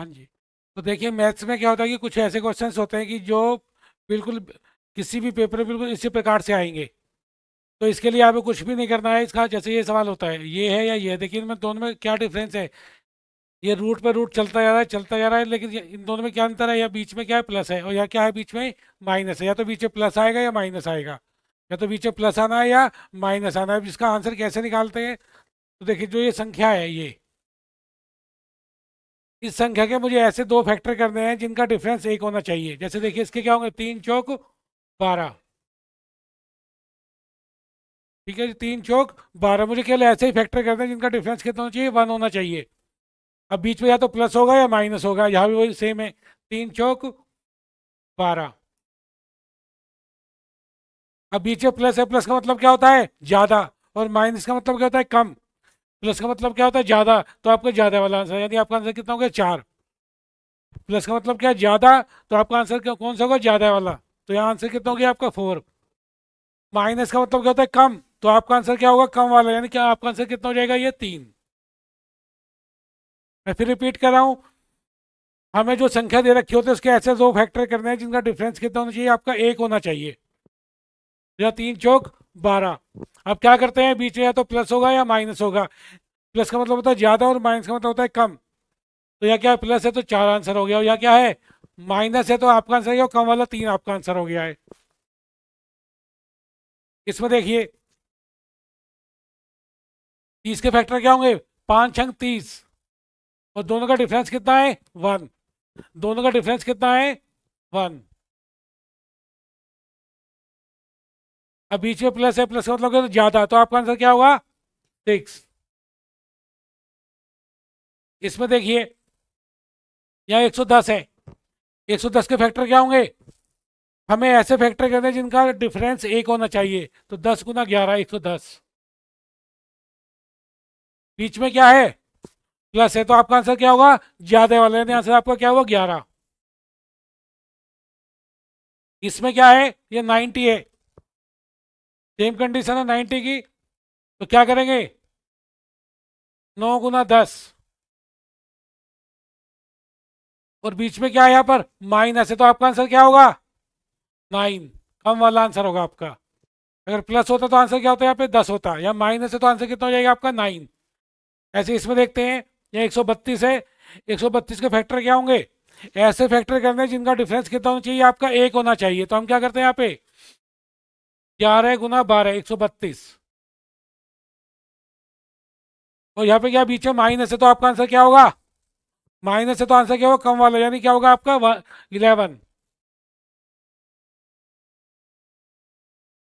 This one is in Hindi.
हाँ जी तो देखिए मैथ्स में क्या होता है कि कुछ ऐसे क्वेश्चंस होते हैं कि जो बिल्कुल किसी भी पेपर में बिल्कुल इसी प्रकार से आएंगे तो इसके लिए आपको कुछ भी नहीं करना है इसका जैसे ये सवाल होता है ये है या ये है देखिए इनमें दोनों में क्या डिफरेंस है ये रूट पर रूट चलता जा रहा है चलता जा रहा है लेकिन इन दोनों में क्या अंतर है या बीच में क्या है प्लस है और या क्या है बीच में माइनस है या तो बीच में प्लस आएगा या माइनस आएगा या तो बीच में प्लस आना है या माइनस आना है इसका आंसर कैसे निकालते हैं तो देखिए जो ये संख्या है ये इस संख्या के मुझे ऐसे दो फैक्टर करने हैं जिनका डिफरेंस एक होना चाहिए जैसे देखिए इसके क्या होंगे तीन चौक बारह ठीक है जी तीन चौक बारह मुझे केवल ऐसे ही फैक्टर करने हैं जिनका डिफरेंस कितना होना चाहिए वन होना चाहिए अब बीच में या तो प्लस होगा या माइनस होगा यहाँ भी वही सेम है तीन चौक बारह अब बीच में प्लस है प्लस का मतलब क्या होता है ज़्यादा और माइनस का मतलब क्या होता है कम प्लस का मतलब क्या होता है ज़्यादा तो आपका ज़्यादा वाला आंसर यानी आपका आंसर कितना हो गया चार प्लस का मतलब क्या ज़्यादा तो आपका आंसर कौन सा होगा ज़्यादा वाला तो यहाँ आंसर कितना हो गया आपका फोर माइनस का मतलब क्या होता है कम तो आपका आंसर क्या होगा कम वाला यानी क्या आपका आंसर कितना हो जाएगा ये तीन मैं फिर रिपीट कर रहा हूँ हमें जो संख्या दे रखी होती है उसके ऐसे दो फैक्टर करने हैं जिनका डिफरेंस कितना होना चाहिए आपका एक होना चाहिए या तीन चौक बारह अब क्या करते हैं बीच में या तो प्लस होगा या माइनस होगा प्लस का मतलब होता है ज़्यादा और माइनस का मतलब होता है कम तो यह क्या है प्लस है तो चार आंसर हो गया और यह क्या है माइनस है तो आपका आंसर हो कम वाला तीन आपका आंसर हो गया है इसमें देखिए तीस के फैक्टर क्या होंगे पांच अंक तीस और दोनों का डिफरेंस कितना है वन दोनों का डिफरेंस कितना है वन अब बीच में प्लस है प्लस का मतलब तो ज्यादा तो आपका आंसर क्या होगा सिक्स इसमें देखिए यहाँ 110 है 110 के फैक्टर क्या होंगे हमें ऐसे फैक्टर कहते हैं जिनका डिफरेंस एक होना चाहिए तो 10 गुना ग्यारह एक बीच में क्या है प्लस है तो आपका आंसर क्या होगा ज्यादा वाले ने आंसर आपका क्या होगा ग्यारह इसमें क्या है ये 90 है सेम कंडीशन है नाइन्टी की तो क्या करेंगे नौ गुना दस और बीच में क्या है यहाँ पर माइनस है तो आपका आंसर क्या होगा नाइन कम वाला आंसर होगा आपका अगर प्लस होता तो आंसर क्या होता है यहाँ पे दस होता या माइनस है तो आंसर कितना हो जाएगा आपका नाइन ऐसे इसमें देखते हैं ये एक सौ बत्तीस है एक सौ बत्तीस के फैक्टर क्या होंगे ऐसे फैक्टर करने जिनका डिफरेंस कितना होना चाहिए आपका एक होना चाहिए तो हम क्या करते हैं यहाँ पे ग्यारह गुना बारह एक सौ बत्तीस और तो यहाँ पे क्या बीच में माइनस है तो आपका आंसर क्या होगा माइनस है तो आंसर क्या होगा कम वाला यानी क्या होगा आपका इलेवन